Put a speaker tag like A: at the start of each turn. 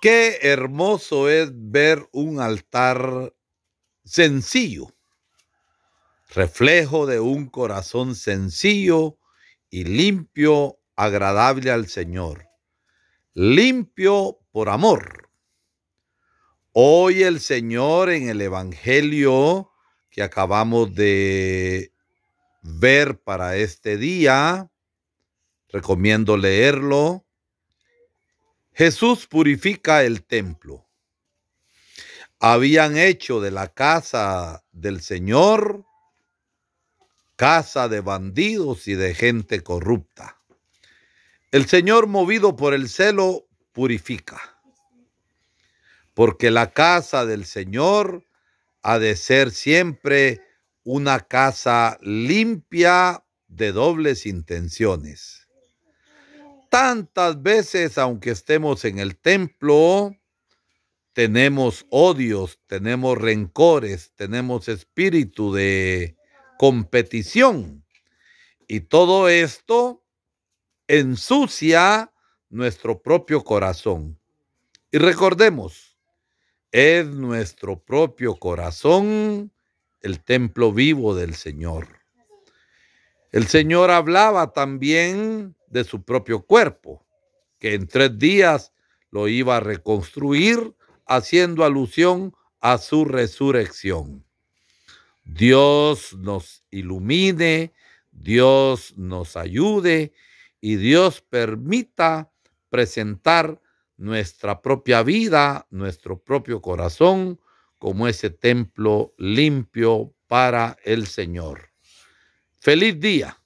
A: Qué hermoso es ver un altar sencillo, reflejo de un corazón sencillo y limpio, agradable al Señor, limpio por amor. Hoy el Señor en el Evangelio que acabamos de ver para este día, recomiendo leerlo, Jesús purifica el templo. Habían hecho de la casa del Señor casa de bandidos y de gente corrupta. El Señor, movido por el celo, purifica. Porque la casa del Señor ha de ser siempre una casa limpia de dobles intenciones. Tantas veces, aunque estemos en el templo, tenemos odios, tenemos rencores, tenemos espíritu de competición. Y todo esto ensucia nuestro propio corazón. Y recordemos, es nuestro propio corazón el templo vivo del Señor. El Señor hablaba también de su propio cuerpo, que en tres días lo iba a reconstruir, haciendo alusión a su resurrección. Dios nos ilumine, Dios nos ayude y Dios permita presentar nuestra propia vida, nuestro propio corazón, como ese templo limpio para el Señor. Feliz día.